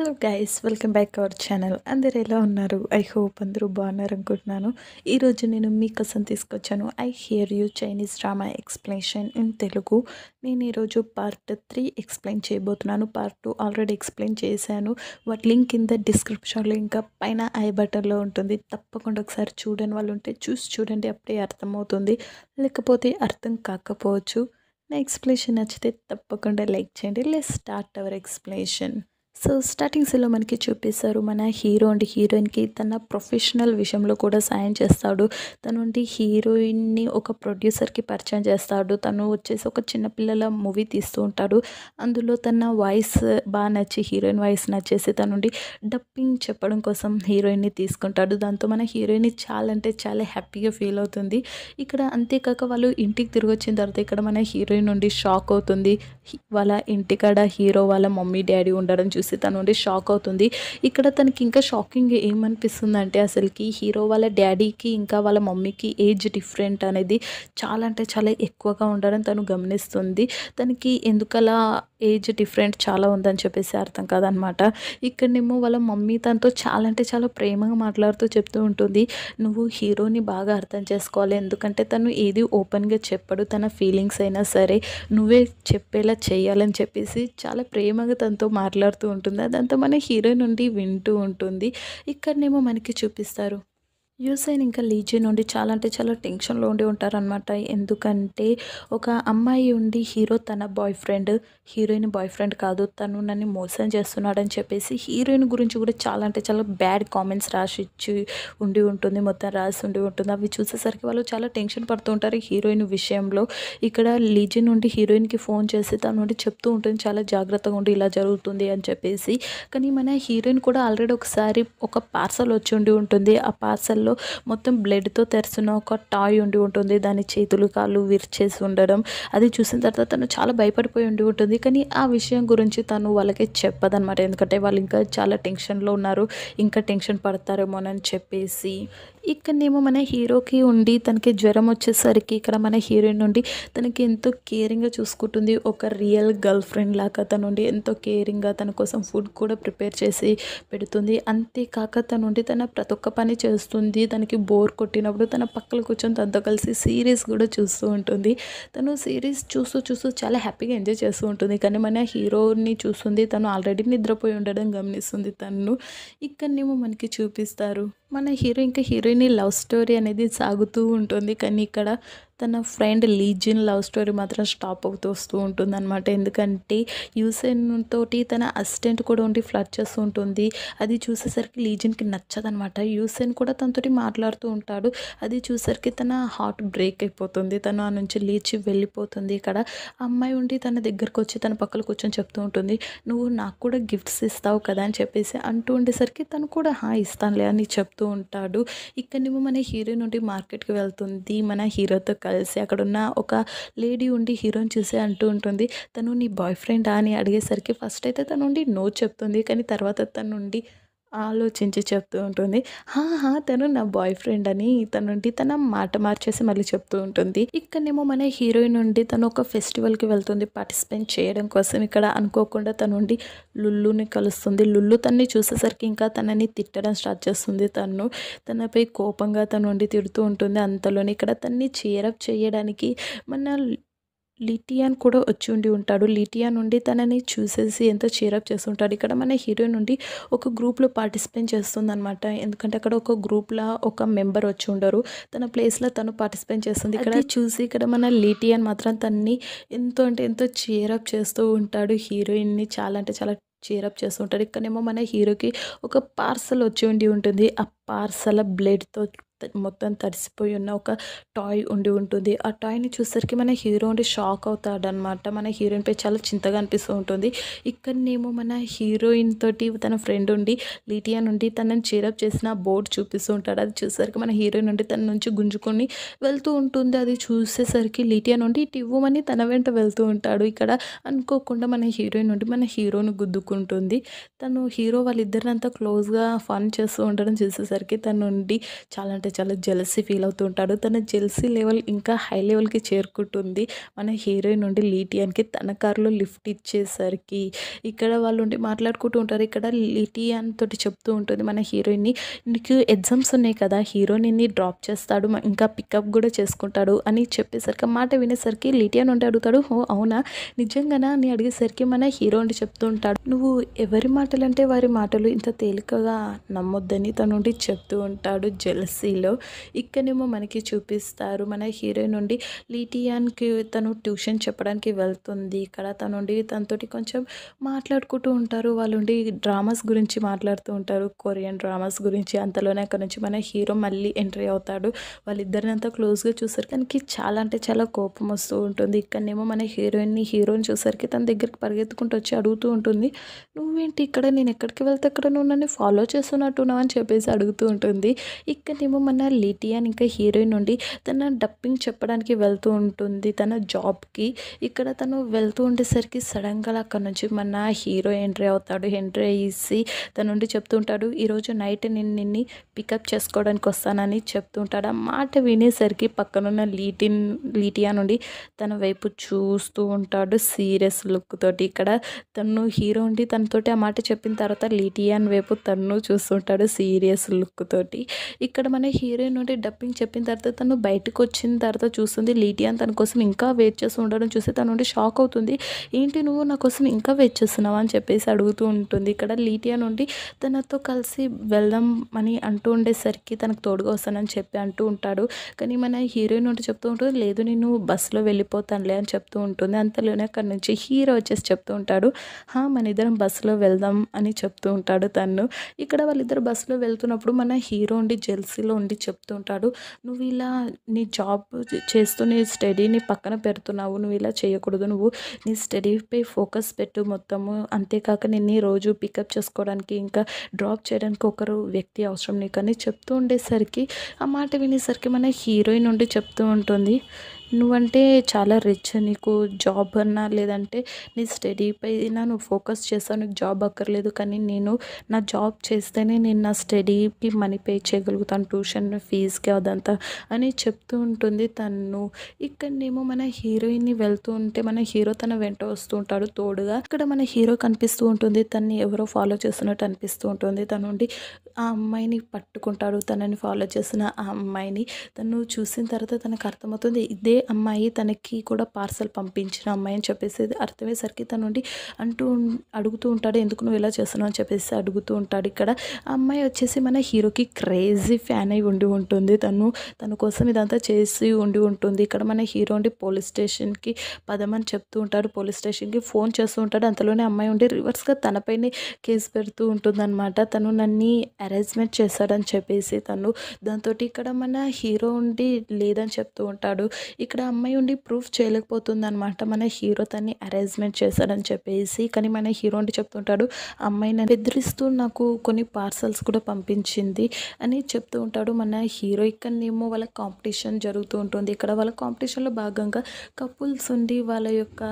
hello guys welcome back our channel అందరు ఎలా ఉన్నారు ఐ హోప్ అందరూ బాగున్నారు అనుకుంటున్నాను ఈరోజు నేను మీకోసం తీసుకొచ్చాను I hear you Chinese drama explanation in Telugu నేను ఈరోజు పార్ట్ త్రీ ఎక్స్ప్లెయిన్ చేయబోతున్నాను పార్ట్ టూ ఆల్రెడీ ఎక్స్ప్లెయిన్ చేశాను వాటి లింక్ కింద డిస్క్రిప్షన్లో ఇంకా పైన ఐ బటన్లో ఉంటుంది తప్పకుండా ఒకసారి చూడని వాళ్ళు ఉంటే చూసి చూడండి అప్పుడే అర్థమవుతుంది లేకపోతే అర్థం కాకపోవచ్చు నా ఎక్స్ప్లెనేషన్ నచ్చితే తప్పకుండా లైక్ చేయండి let's start our explanation so స్టార్టింగ్స్లో మనకి చూపిస్తారు మన హీరో అండ్ హీరోయిన్కి తన ప్రొఫెషనల్ విషయంలో కూడా సాయం చేస్తాడు తనుండి హీరోయిన్ని ఒక ప్రొడ్యూసర్కి పరిచయం చేస్తాడు తను వచ్చేసి ఒక చిన్నపిల్లల మూవీ తీస్తూ ఉంటాడు అందులో తన వాయిస్ బాగా నచ్చి హీరోయిన్ వాయిస్ నచ్చేసి తనుండి డప్పింగ్ చెప్పడం కోసం హీరోయిన్ని తీసుకుంటాడు దాంతో మన హీరోయిన్ చాలా అంటే చాలా హ్యాపీగా ఫీల్ అవుతుంది ఇక్కడ అంతేకాక వాళ్ళు ఇంటికి తిరిగి వచ్చిన తర్వాత ఇక్కడ మన హీరోయిన్ నుండి షాక్ అవుతుంది వాళ్ళ ఇంటికాడ హీరో వాళ్ళ మమ్మీ డాడీ ఉండడం చూసి తను ఉండి షాక్ అవుతుంది ఇక్కడ తనకి ఇంకా షాకింగ్ ఏమనిపిస్తుంది అంటే అసలుకి హీరో వాళ్ళ డాడీకి ఇంకా వాళ్ళ మమ్మీకి ఏజ్ డిఫరెంట్ అనేది చాలా అంటే చాలా ఎక్కువగా ఉండడం తను గమనిస్తుంది తనకి ఎందుకలా ఏజ్ డిఫరెంట్ చాలా ఉందని చెప్పేసి అర్థం కాదనమాట ఇక్కడనేమో వాళ్ళ మమ్మీ తనతో చాలా అంటే చాలా ప్రేమగా మాట్లాడుతూ చెప్తూ ఉంటుంది నువ్వు హీరోని బాగా అర్థం చేసుకోవాలి ఎందుకంటే తను ఏది ఓపెన్గా చెప్పడు తన ఫీలింగ్స్ అయినా సరే నువ్వే చెప్పేలా చేయాలని చెప్పేసి చాలా ప్రేమగా తనతో మాట్లాడుతూ ఉంటుంది అదంతా మన హీరో నుండి వింటూ ఉంటుంది ఇక్కడనేమో మనకి చూపిస్తారు యూసైన్ ఇంకా లీజియన్ నుండి చాలా అంటే చాలా టెన్షన్లో ఉండి ఉంటారనమాట ఎందుకంటే ఒక అమ్మాయి ఉండి హీరో తన boyfriend heroine boyfriend కాదు తను నన్ను మోసం చేస్తున్నాడని చెప్పేసి హీరోయిన్ గురించి కూడా చాలా అంటే చాలా బ్యాడ్ కామెంట్స్ రాసిచ్చి ఉండి ఉంటుంది మొత్తం రాసి ఉండి ఉంటుంది అవి చూసేసరికి వాళ్ళు చాలా టెన్షన్ పడుతూ ఉంటారు హీరోయిన్ విషయంలో ఇక్కడ లీజియన్ ఉండి హీరోయిన్కి ఫోన్ చేసి తన నుండి చెప్తూ ఉంటుంది చాలా జాగ్రత్తగా ఉండి ఇలా జరుగుతుంది అని చెప్పేసి కానీ మన హీరోయిన్ కూడా ఆల్రెడీ ఒకసారి ఒక పార్సల్ వచ్చి ఉండి ఉంటుంది ఆ పార్సల్లో దానిలో మొత్తం బ్లడ్తో తెరిచిన ఒక టాయ్ ఉండి ఉంటుంది దాని చేతులు కాళ్ళు విరిచేసి ఉండడం అది చూసిన తర్వాత తను చాలా భయపడిపోయి ఉండి ఉంటుంది కానీ ఆ విషయం గురించి తను వాళ్ళకి చెప్పదనమాట ఎందుకంటే వాళ్ళు ఇంకా చాలా టెన్షన్లో ఉన్నారు ఇంకా టెన్షన్ పడతారేమోనని చెప్పేసి ఇక్కడనేమో మన హీరోకి ఉండి తనకి జ్వరం వచ్చేసరికి ఇక్కడ మన హీరోయిన్ ఉండి తనకి ఎంతో కేరింగ్గా చూసుకుంటుంది ఒక రియల్ గర్ల్ ఫ్రెండ్ లాగా తను ఉండి ఎంతో కేరింగ్గా తన కోసం ఫుడ్ కూడా ప్రిపేర్ చేసి పెడుతుంది అంతేకాక తను ఉండి తన ప్రతి ఒక్క పని చేస్తుంది ఉంటుంది తనకి బోర్ కొట్టినప్పుడు తన పక్కన కూర్చొని తనతో కలిసి సిరీస్ కూడా చూస్తూ ఉంటుంది తను సిరీస్ చూస్తూ చూస్తూ చాలా హ్యాపీగా ఎంజాయ్ చేస్తూ ఉంటుంది కానీ మన హీరోని చూస్తుంది తను ఆల్రెడీ నిద్రపోయి ఉండడం గమనిస్తుంది తను ఇక్కడనేమో మనకి చూపిస్తారు మన హీరో ఇంకా హీరోయిన్ లవ్ స్టోరీ అనేది సాగుతూ ఉంటుంది కానీ ఇక్కడ తన ఫ్రెండ్ లీజిన్ లవ్ స్టోరీ మాత్రం స్టాప్ అవుతూ వస్తూ ఉంటుంది అనమాట ఎందుకంటే యూసెన్ తోటి తన అసిస్టెంట్ కూడా ఉండి ఫ్లడ్ చేస్తూ ఉంటుంది అది చూసేసరికి లీజిన్కి నచ్చదనమాట యూసెన్ కూడా తనతోటి మాట్లాడుతూ ఉంటాడు అది చూసేసరికి తన హార్ట్ బ్రేక్ అయిపోతుంది తను ఆ నుంచి లేచి వెళ్ళిపోతుంది ఇక్కడ అమ్మాయి ఉండి తన దగ్గరకు వచ్చి తన పక్కలు కూర్చొని చెప్తూ ఉంటుంది నువ్వు నాకు కూడా గిఫ్ట్స్ ఇస్తావు కదా అని చెప్పేసి అంటూ ఉండేసరికి తను కూడా హా ఇస్తానులే అని చెప్తూ ఉంటాడు నువ్వు మన హీరోయిన్ నుండి మార్కెట్కి వెళ్తుంది మన హీరోతో కలిసి అక్కడున్న ఒక లేడీ ఉండి హీరోయిన్ చూసి అంటూ ఉంటుంది తను నీ బాయ్ ఫ్రెండా అని అడిగేసరికి ఫస్ట్ అయితే తను నో చెప్తుంది కానీ తర్వాత తను ఆలోచించి చెప్తూ ఉంటుంది హా తను నా బాయ్ ఫ్రెండ్ అని తనుండి తన మాట మార్చేసి మళ్ళీ చెప్తూ ఉంటుంది ఇక్కడనేమో మన హీరోయిన్ ఉండి తను ఒక ఫెస్టివల్కి వెళ్తుంది పార్టిసిపేట్ చేయడం కోసం ఇక్కడ అనుకోకుండా తనుండి లుల్లుని కలుస్తుంది లుల్లు తన్ని చూసేసరికి ఇంకా తనని తిట్టడం స్టార్ట్ చేస్తుంది తను తనపై కోపంగా తనుండి తిడుతూ ఉంటుంది అంతలోనే ఇక్కడ తన్ని చీరప్ చేయడానికి మన లిటియాన్ కూడా వచ్చి ఉండి ఉంటాడు లిటియాన్ నుండి తనని చూసేసి ఎంతో చీరప్ చేస్తుంటాడు ఇక్కడ మన హీరోయిన్ నుండి ఒక గ్రూప్లో పార్టిసిపేట్ అనమాట ఎందుకంటే అక్కడ ఒక గ్రూప్లో ఒక మెంబర్ వచ్చి ఉండరు తన ప్లేస్లో తను పార్టిసిపేట్ చేస్తుంది ఇక్కడ చూసి ఇక్కడ మన లిటియాన్ మాత్రం తన్ని ఎంతో అంటే ఎంతో చీరప్ చేస్తూ ఉంటాడు హీరోయిన్ని చాలా అంటే చాలా చీరప్ ఉంటాడు ఇక్కడేమో మన హీరోకి ఒక పార్సల్ వచ్చి ఉండి ఉంటుంది ఆ పార్సల్ బ్లేడ్తో మొత్తం తడిసిపోయి ఉన్న ఒక టాయ్ ఉండి ఉంటుంది ఆ టాయ్ని చూసరికి మన హీరో ఉండి షాక్ అవుతాడనమాట మన హీరోయిన్పై చాలా చింతగా అనిపిస్తూ ఉంటుంది ఇక్కడనేమో మన హీరోయిన్ తోటి తన ఫ్రెండ్ ఉండి లీటియా నుండి తనని చీరప్ చేసిన బోర్డ్ చూపిస్తూ ఉంటాడు అది చూసేసరికి మన హీరోయిన్ నుండి తన నుంచి గుంజుకొని వెళ్తూ ఉంటుంది అది చూసేసరికి లీటియా నుండి ఇటు ఇవ్వమని తన వెంట వెళ్తూ ఉంటాడు ఇక్కడ అనుకోకుండా మన హీరోయిన్ నుండి మన హీరోని గుద్దుకుంటుంది తను హీరో వాళ్ళిద్దరినంతా క్లోజ్గా ఫన్ చేస్తూ ఉండడం చూసేసరికి తన నుండి చాలా అంటే చాలా జెలసీ ఫీల్ అవుతూ ఉంటాడు తన జెలసీ లెవెల్ ఇంకా హై లెవెల్కి చేరుకుంటుంది మన హీరోయిన్ నుండి లీటియాన్కి తన కారులో లిఫ్ట్ ఇచ్చేసరికి ఇక్కడ వాళ్ళు ఉండి మాట్లాడుకుంటూ ఉంటారు ఇక్కడ లీటియాన్ తోటి చెప్తూ ఉంటుంది మన హీరోయిన్ని నీకు ఎగ్జామ్స్ ఉన్నాయి కదా హీరోయిన్ని డ్రాప్ చేస్తాడు ఇంకా పికప్ కూడా చేసుకుంటాడు అని చెప్పేసరికి మాట వినేసరికి లిటియాన్ ఉంటే అడుగుతాడు ఓ అవునా నిజంగానా అని అడిగేసరికి మన హీరో ఉండి చెప్తూ ఉంటాడు నువ్వు ఎవరి మాటలు అంటే వారి మాటలు ఇంత తేలికగా నమ్మొద్దని తనుండి చెప్తూ ఉంటాడు జెలసీ స్కూల్లో ఇక్కడేమో మనకి చూపిస్తారు మన హీరోయిన్ నుండి లీటియాన్కి తను ట్యూషన్ చెప్పడానికి వెళ్తుంది ఇక్కడ తనుండి తనతోటి కొంచెం మాట్లాడుకుంటూ ఉంటారు వాళ్ళు డ్రామాస్ గురించి మాట్లాడుతూ ఉంటారు కొరియన్ డ్రామాస్ గురించి అంతలోనే అక్కడ నుంచి మన హీరో మళ్ళీ ఎంట్రీ అవుతాడు వాళ్ళిద్దరిని అంతా క్లోజ్గా చూసరికి తనకి చాలా అంటే చాలా కోపం వస్తూ ఉంటుంది ఇక్కడనేమో మన హీరోయిన్ని హీరోని చూసరికి తన దగ్గరికి పరిగెత్తుకుంటూ వచ్చి అడుగుతూ ఉంటుంది నువ్వేంటి ఇక్కడ నేను ఎక్కడికి వెళ్తే అక్కడ నువ్వు నన్ను ఫాలో చేస్తున్నట్టున్నావు అని చెప్పేసి అడుగుతూ ఉంటుంది ఇక్కడనేమో మన లిటియన్ ఇంకా హీరోయిన్ నుండి తన డప్పింగ్ చెప్పడానికి వెళ్తూ ఉంటుంది తన జాబ్కి ఇక్కడ తను వెళ్తూ ఉండేసరికి సడన్గా అక్కడ నుంచి మన హీరో ఎంట్రీ అవుతాడు ఎంట్రీ అయ్యేసి తన నుండి చెప్తూ ఉంటాడు ఈరోజు నైట్ నేను నిన్ని పికప్ చేసుకోవడానికి వస్తానని చెప్తూ ఉంటాడు ఆ మాట వినేసరికి పక్కనున్న లీటిన్ లీటియా నుండి తన వైపు చూస్తూ ఉంటాడు సీరియస్ లుక్ తోటి ఇక్కడ తను హీరో ఉండి తనతోటి ఆ మాట చెప్పిన తర్వాత లీటియాన్ వైపు తను చూస్తుంటాడు సీరియస్ లుక్ తోటి ఇక్కడ మన హీరోయిన్ నుండి డబ్బింగ్ చెప్పిన తర్వాత తను బయటకు వచ్చిన తర్వాత చూస్తుంది లీటియాన్ తన కోసం ఇంకా వెయిట్ చేస్తూ ఉండడం చూసి తన నుండి షాక్ అవుతుంది ఏంటి నువ్వు నా కోసం ఇంకా వెయిట్ చేస్తున్నావు అని చెప్పేసి అడుగుతూ ఉంటుంది ఇక్కడ లీటియా నుండి తనతో కలిసి వెళ్దాం అని అంటూ ఉండేసరికి తనకు తోడుగా వస్తానని చెప్పి అంటూ ఉంటాడు కానీ మన హీరోయిన్ ఉంటే చెప్తూ ఉంటుంది లేదు నేను బస్సులో వెళ్ళిపోతానులే అని చెప్తూ ఉంటుంది అంతలోనే అక్కడ నుంచి హీరో వచ్చేసి చెప్తూ ఉంటాడు మన ఇద్దరం బస్సులో వెళ్దాం అని చెప్తూ ఉంటాడు తను ఇక్కడ వాళ్ళిద్దరు బస్సులో వెళ్తున్నప్పుడు మన హీరో ఉండి జెల్సీలో ఉండి చెప్తుంటాడు నువ్వు ఇలా నీ జాబ్ చేస్తూ నీ స్టడీని పక్కన పెడుతున్నావు నువ్వు ఇలా చేయకూడదు నువ్వు నీ స్టడీపై ఫోకస్ పెట్టు మొత్తము అంతేకాక నిన్ను రోజు పికప్ చేసుకోవడానికి ఇంకా డ్రాప్ చేయడానికి ఒకరు వ్యక్తి అవసరం నీకని చెప్తూ ఉండేసరికి ఆ మాట వినేసరికి మన హీరోయిన్ ఉండి చెప్తూ ఉంటుంది నువ్వంటే చాలా రిచ్ నీకు జాబ్ అన్నా లేదంటే నీ స్టడీ పైన నువ్వు ఫోకస్ చేస్తావు నీకు జాబ్ అక్కర్లేదు కానీ నేను నా జాబ్ చేస్తేనే నేను నా స్టడీకి మనీ పే చేయగలుగుతాను ట్యూషన్ ఫీజుకి అదంతా అని చెప్తూ ఉంటుంది తను ఇక్కడనేమో మన హీరోయిన్ని వెళ్తూ ఉంటే మన హీరో తన వెంట వస్తూ ఉంటాడు తోడుగా ఇక్కడ మన హీరో కనిపిస్తూ ఉంటుంది తన్ని ఎవరో ఫాలో చేస్తున్నట్టు అనిపిస్తూ ఉంటుంది తను ఉండి ఆ అమ్మాయిని పట్టుకుంటాడు తనని ఫాలో చేసిన ఆ అమ్మాయిని తను చూసిన తర్వాత తనకు అర్థమవుతుంది ఇదే అమ్మాయి తనకి కూడా పార్సల్ పంపించిన అమ్మాయి అని చెప్పేసి అర్థమయ్యేసరికి తను అంటూ అడుగుతూ ఉంటాడు ఎందుకు నువ్వు ఇలా చేస్తున్నావు అని చెప్పేసి అడుగుతూ ఉంటాడు ఇక్కడ అమ్మాయి వచ్చేసి మన హీరోకి క్రేజీ ఫ్యాన్ అయి ఉండి ఉంటుంది తను తన కోసం ఇదంతా చేసి ఉండి ఉంటుంది ఇక్కడ మన హీరో ఉండి పోలీస్ స్టేషన్కి పదమని చెప్తూ ఉంటాడు పోలీస్ స్టేషన్కి ఫోన్ చేస్తూ ఉంటాడు అంతలోనే అమ్మాయి ఉండి రివర్స్గా తనపైనే కేసు పెడుతూ ఉంటుందన్నమాట తను నన్ను అరేంజ్మెంట్ చేశాడని చెప్పేసి తను దాంతో ఇక్కడ మన హీరో ఉండి లేదని చెప్తూ ఉంటాడు ఇక్కడ అమ్మాయి ఉండి ప్రూఫ్ చేయలేకపోతుంది అనమాట మన హీరో తన్ని అరేంజ్మెంట్ చేశాడని చెప్పేసి కానీ మన హీరో అంటే చెప్తుంటాడు అమ్మాయి నన్ను బెదిరిస్తూ నాకు కొన్ని పార్సల్స్ కూడా పంపించింది అని చెప్తూ ఉంటాడు మన హీరో ఇక్కడనేమో వాళ్ళ కాంపిటీషన్ జరుగుతూ ఉంటుంది ఇక్కడ వాళ్ళ కాంపిటీషన్లో భాగంగా కపుల్స్ ఉండి వాళ్ళ యొక్క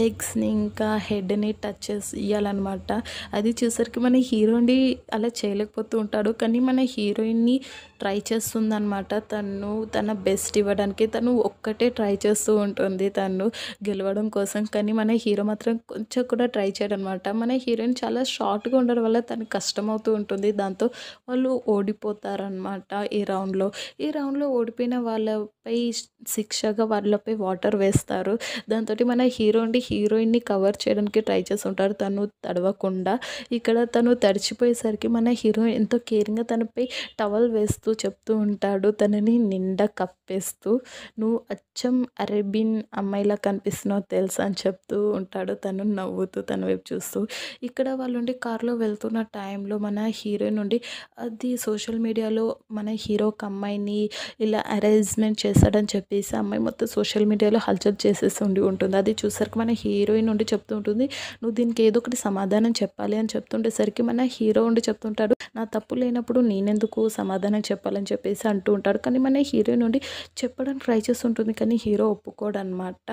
లెగ్స్ని ఇంకా హెడ్ని టచ్ చేసి ఇవ్వాలన్నమాట అది చూసరికి మన హీరోని అలా చేయలేకపోతూ ఉంటాడు కానీ మన హీరోయిన్ని ట్రై చేస్తుందన్నమాట తను తన బెస్ట్ ఇవ్వడానికి తను ఒక్కటే ట్రై చేస్తూ ఉంటుంది తను గెలవడం కోసం కానీ మన హీరో మాత్రం కొంచెం కూడా ట్రై చేయడనమాట మన హీరోయిన్ చాలా షార్ట్గా ఉండడం వల్ల తనకు కష్టమవుతూ ఉంటుంది దాంతో వాళ్ళు ఓడిపోతారనమాట ఈ రౌండ్లో ఈ రౌండ్లో ఓడిపోయిన వాళ్ళపై శిక్షగా వాళ్ళపై వాటర్ వేస్తారు దాంతో మన హీరో ఉండి హీరోయిన్ని కవర్ చేయడానికి ట్రై చేస్తుంటారు తను తడవకుండా ఇక్కడ తను తడిచిపోయేసరికి మన హీరో ఎంతో కేరింగ్గా తనపై టవల్ వేస్తూ చెప్తూ ఉంటాడు తనని నిండా కప్పేస్తూ నువ్వు అచ్చం అరేబిన్ అమ్మాయిలా కనిపిస్తున్నావు తెలుసా అని చెప్తూ ఉంటాడు తను నవ్వుతూ తన వైపు చూస్తూ ఇక్కడ వాళ్ళుండి కారులో వెళ్తున్న టైంలో మన హీరోయిన్ నుండి అది సోషల్ మీడియాలో మన హీరో అమ్మాయిని ఇలా అరేంజ్మెంట్ చేశాడని చెప్పేసి అమ్మాయి మొత్తం సోషల్ మీడియాలో హల్చల్ చేసేసి ఉండి ఉంటుంది అది చూసరికి మన హీరోయిన్ ఉండి చెప్తూ ఉంటుంది నువ్వు దీనికి ఏదో ఒకటి సమాధానం చెప్పాలి అని చెప్తుండేసరికి మన హీరో ఉండి చెప్తుంటాడు నా తప్పు లేనప్పుడు నేనెందుకు సమాధానం చెప్పాలని చెప్పేసి అంటూ ఉంటాడు కానీ మన హీరోయిన్ నుండి చెప్పడానికి ట్రై చేస్తుంటుంది కానీ హీరో ఒప్పుకోడు అనమాట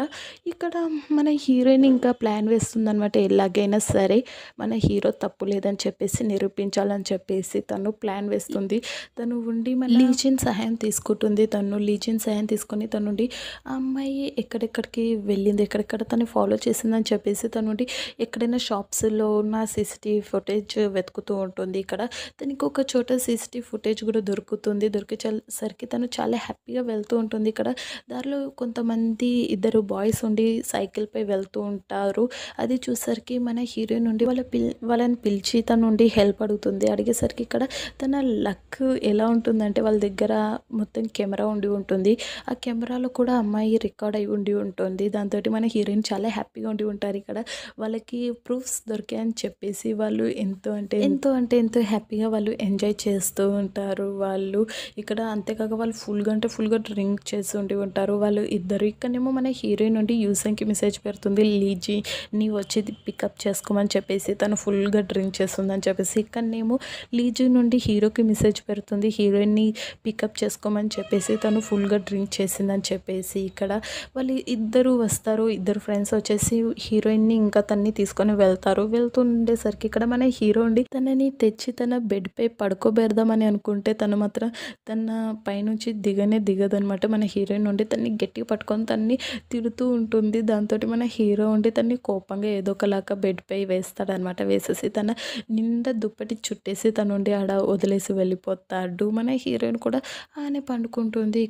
ఇక్కడ మన హీరోయిన్ ఇంకా ప్లాన్ వేస్తుందనమాట ఎలాగైనా సరే మన హీరో తప్పు లేదని చెప్పేసి నిరూపించాలని చెప్పేసి తను ప్లాన్ వేస్తుంది తను ఉండి మన లీచిన్ సహాయం తీసుకుంటుంది తను లీచిన్ సహాయం తీసుకొని తను ఆ అమ్మాయి ఎక్కడెక్కడికి వెళ్ళింది ఎక్కడెక్కడ తను ఫాలో చేసిందని చెప్పేసి తనుండి ఎక్కడైనా షాప్స్లో ఉన్న సీసీటీవీ ఫుటేజ్ వెతుకుతూ ఉంటుంది ఇక్కడ తనకి ఒక చోట సీసీటీవీ ఫుటేజ్ కూడా దొరుకుతుంది దొరికేసరికి తను చాలా హ్యాపీగా వెళ్తూ ఉంటుంది ఇక్కడ దారిలో కొంతమంది ఇద్దరు బాయ్స్ ఉండి సైకిల్పై వెళ్తూ ఉంటారు అది చూసరికి మన హీరోయిన్ ఉండి వాళ్ళ పిల్ వాళ్ళని పిలిచి తను ఉండి హెల్ప్ అడుగుతుంది అడిగేసరికి ఇక్కడ తన లక్ ఎలా ఉంటుందంటే వాళ్ళ దగ్గర మొత్తం కెమెరా ఉండి ఉంటుంది ఆ కెమెరాలో కూడా అమ్మాయి రికార్డ్ అయి ఉండి ఉంటుంది దాంతో మన హీరోయిన్ చాలా హ్యాపీగా ఉండి ఉంటారు ఇక్కడ వాళ్ళకి ప్రూఫ్స్ దొరికాయని చెప్పేసి వాళ్ళు ఎంతో అంటే ఎంతో అంటే ఎంతో హ్యాపీగా వాళ్ళు ఎంజాయ్ చేస్తూ ఉంటారు వాళ్ళు ఇక్కడ అంతేకాక వాళ్ళు ఫుల్గా అంటే ఫుల్గా డ్రింక్ చేస్తూ ఉండి ఉంటారు వాళ్ళు ఇద్దరు ఇక్కడనేమో మన హీరోయిన్ నుండి యూసంకి మెసేజ్ పెడుతుంది లీజీ నీ వచ్చేది పికప్ చేసుకోమని చెప్పేసి తను ఫుల్గా డ్రింక్ చేస్తుందని చెప్పేసి ఇక్కడనేమో లీజీ నుండి హీరోకి మెసేజ్ పెడుతుంది హీరోయిన్ని పికప్ చేసుకోమని చెప్పేసి తను ఫుల్గా డ్రింక్ చేసిందని చెప్పేసి ఇక్కడ వాళ్ళు ఇద్దరు వస్తారు ఇద్దరు ఫ్రెండ్స్ ఫ్రెండ్స్ వచ్చేసి హీరోయిన్ని ఇంకా తన్ని తీసుకొని వెళ్తారు వెళ్తుండేసరికి ఇక్కడ మన హీరో ఉండి తనని తెచ్చి తన బెడ్ పై పడుకోబెడదామని అనుకుంటే తను మాత్రం తన పైనుంచి దిగనే దిగదు అనమాట మన హీరోయిన్ ఉండి తన్ని గట్టిగా పట్టుకొని తన్ని తిడుతూ ఉంటుంది దాంతో మన హీరో ఉండి తన్ని కోపంగా ఏదో ఒకలాగా బెడ్ పై వేస్తాడనమాట వేసేసి తన నిండా దుప్పటి చుట్టేసి తనుండి ఆడ వదిలేసి వెళ్ళిపోతాడు మన హీరోయిన్ కూడా ఆనే పండుకుంటుంది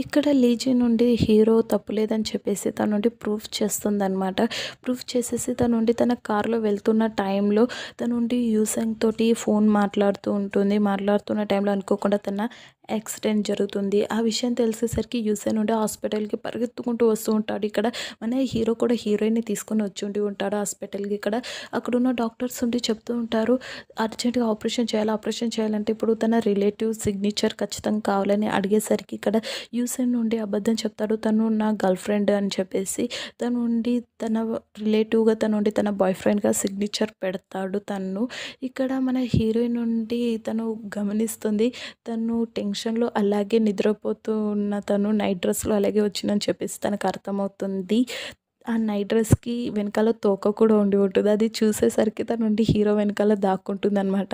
ఇక్కడ లీజీ నుండి హీరో తప్పులేదని చెప్పేసి తన నుండి ప్రూఫ్ చేస్తుందనమాట ప్రూఫ్ చేసేసి తన నుండి తన కారులో వెళ్తున్న టైంలో తన నుండి యూసంగ్ తోటి ఫోన్ మాట్లాడుతూ ఉంటుంది మాట్లాడుతున్న టైంలో అనుకోకుండా తన యాక్సిడెంట్ జరుగుతుంది ఆ విషయం తెలిసేసరికి యూసేన్ నుండి హాస్పిటల్కి పరిగెత్తుకుంటూ వస్తూ ఉంటాడు ఇక్కడ మన హీరో కూడా హీరోయిన్ని తీసుకొని వచ్చి ఉండి ఉంటాడు హాస్పిటల్కి ఇక్కడ అక్కడున్న డాక్టర్స్ ఉండి చెప్తూ ఉంటారు అర్జెంటుగా ఆపరేషన్ చేయాలి ఆపరేషన్ చేయాలంటే ఇప్పుడు తన రిలేటివ్ సిగ్నేచర్ ఖచ్చితంగా కావాలని అడిగేసరికి ఇక్కడ యూసేన్ నుండి అబద్ధం చెప్తాడు తను నా గర్ల్ ఫ్రెండ్ అని చెప్పేసి తను ఉండి తన రిలేటివ్గా తను ఉండి తన బాయ్ ఫ్రెండ్గా సిగ్నేచర్ పెడతాడు తను ఇక్కడ మన హీరోయిన్ నుండి తను గమనిస్తుంది తను టెన్షన్ ఫంక్షన్లో అలాగే నిద్రపోతూ ఉన్న తను నైట్ డ్రెస్లో అలాగే వచ్చిందని చెప్పేసి తనకు అర్థమవుతుంది ఆ నైట్ డ్రెస్కి వెనకాల తోక కూడా ఉండి ఉంటుంది అది చూసేసరికి తను ఉండి హీరో వెనకాల దాక్కుంటుంది అనమాట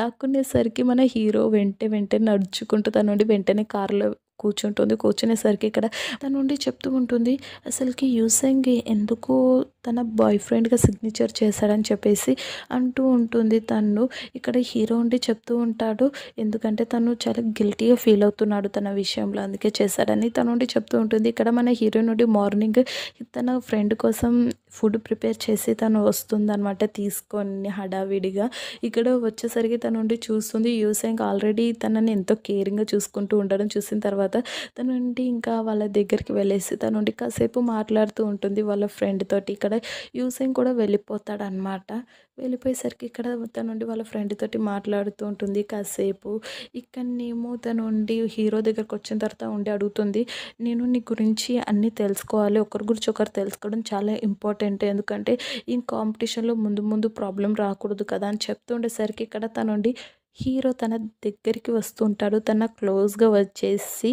దాక్కునేసరికి మన హీరో వెంటే వెంటనే నడుచుకుంటూ తను ఉండి వెంటనే కారులో కూర్చుంటుంది కూర్చునేసరికి ఇక్కడ తను ఉండి చెప్తూ ఉంటుంది అసలుకి యూసంగి ఎందుకు తన బాయ్ ఫ్రెండ్గా సిగ్నేచర్ చేశాడని చెప్పేసి అంటూ ఉంటుంది తను ఇక్కడ హీరో ఉండి చెప్తూ ఉంటాడు ఎందుకంటే తను చాలా గిల్టీగా ఫీల్ అవుతున్నాడు తన విషయంలో అందుకే చేశాడని తను ఉండి చెప్తూ ఉంటుంది ఇక్కడ మన హీరో నుండి మార్నింగ్ తన ఫ్రెండ్ కోసం ఫుడ్ ప్రిపేర్ చేసి తను వస్తుందనమాట తీసుకొని హడావిడిగా ఇక్కడ వచ్చేసరికి తను ఉండి చూస్తుంది యూసెంగ్ ఆల్రెడీ తనని ఎంతో కేరింగ్గా చూసుకుంటూ ఉండడం చూసిన తర్వాత తను ఇంకా వాళ్ళ దగ్గరికి వెళ్ళేసి తను కాసేపు మాట్లాడుతూ ఉంటుంది వాళ్ళ ఫ్రెండ్ తోటి ఇక్కడ అనుకోండి యూసైన్ కూడా వెళ్ళిపోతాడు అనమాట వెళ్ళిపోయేసరికి ఇక్కడ తనుండి వాళ్ళ ఫ్రెండ్ తోటి మాట్లాడుతూ ఉంటుంది కాసేపు ఇక్కడనేమో తనుండి హీరో దగ్గరకు వచ్చిన తర్వాత ఉండి అడుగుతుంది నేను నీ గురించి అన్నీ తెలుసుకోవాలి ఒకరి గురించి ఒకరు తెలుసుకోవడం చాలా ఇంపార్టెంట్ ఎందుకంటే ఈ కాంపిటీషన్లో ముందు ముందు ప్రాబ్లం రాకూడదు కదా అని చెప్తూ ఉండేసరికి ఇక్కడ తనుండి హీరో తన దగ్గరికి వస్తుంటాడు తన క్లోజ్గా వచ్చేసి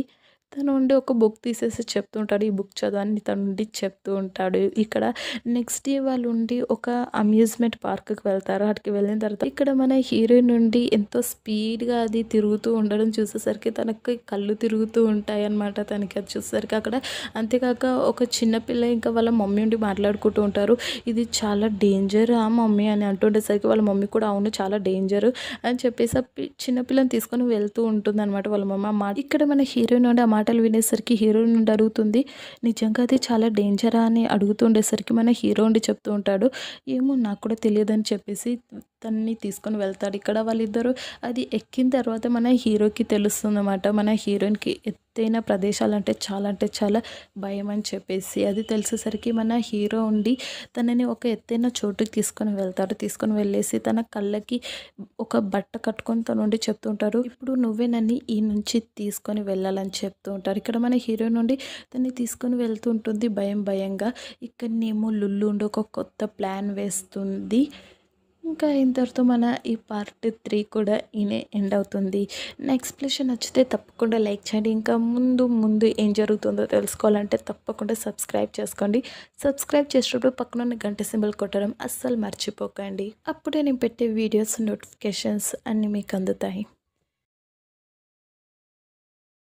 తను ఉండి ఒక బుక్ తీసేసి చెప్తూ ఉంటాడు ఈ బుక్ చదవని తను ఉండి చెప్తూ ఉంటాడు ఇక్కడ నెక్స్ట్ డే వాళ్ళు ఉండి ఒక అమ్యూజ్మెంట్ పార్క్కి వెళ్తారు అక్కడికి వెళ్ళిన తర్వాత ఇక్కడ మన హీరోయిన్ నుండి ఎంతో స్పీడ్గా అది తిరుగుతూ ఉండడం చూసేసరికి తనకి కళ్ళు తిరుగుతూ ఉంటాయి అనమాట తనకి అది చూసేసరికి అక్కడ అంతేకాక ఒక చిన్నపిల్ల ఇంకా వాళ్ళ మమ్మీ ఉండి మాట్లాడుకుంటూ ఉంటారు ఇది చాలా డేంజర్ ఆ మమ్మీ అని అంటుండేసరికి వాళ్ళ మమ్మీ కూడా అవును చాలా డేంజర్ అని చెప్పేసి చిన్నపిల్లని తీసుకొని వెళ్తూ ఉంటుంది అనమాట వాళ్ళ మమ్మ ఇక్కడ మన హీరోయిన్ నుండి మాటలు వినేసరికి హీరోయిన్ నుండి అడుగుతుంది నిజంగా అది చాలా డేంజరా అని అడుగుతుండేసరికి మన హీరో ఉండి చెప్తూ ఉంటాడు ఏమో నాకు కూడా తెలియదని చెప్పేసి తన్ని తీసుకొని వెళ్తాడు ఇక్కడ వాళ్ళిద్దరూ అది ఎక్కిన తర్వాత మన హీరోకి తెలుస్తుంది అన్నమాట మన హీరోయిన్కి ఎత్తైన ప్రదేశాలు అంటే చాలా అంటే చాలా భయం అని చెప్పేసి అది తెలిసేసరికి మన హీరో ఉండి తనని ఒక ఎత్తైన చోటుకి తీసుకొని వెళ్తాడు తీసుకొని వెళ్ళేసి తన కళ్ళకి ఒక బట్ట కట్టుకొని తన ఉండి చెప్తూ ఉంటారు ఇప్పుడు నువ్వే నన్ను ఈ నుంచి తీసుకొని వెళ్ళాలని చెప్తూ ఉంటారు ఇక్కడ మన హీరో నుండి తనని తీసుకొని వెళ్తూ ఉంటుంది భయం భయంగా ఇక్కడనేమో లుల్లు ఉండి ఒక కొత్త ప్లాన్ వేస్తుంది ఇంకా ఇంతవరతో మన ఈ పార్ట్ త్రీ కూడా ఈయనే ఎండ్ అవుతుంది నా ఎక్స్ప్లెషన్ నచ్చితే తప్పకుండా లైక్ చేయండి ఇంకా ముందు ముందు ఏం జరుగుతుందో తెలుసుకోవాలంటే తప్పకుండా సబ్స్క్రైబ్ చేసుకోండి సబ్స్క్రైబ్ చేసేటప్పుడు పక్కన ఉన్న గంట సింబల్ కొట్టడం అస్సలు మర్చిపోకండి అప్పుడే నేను పెట్టే వీడియోస్ నోటిఫికేషన్స్ అన్నీ మీకు అందుతాయి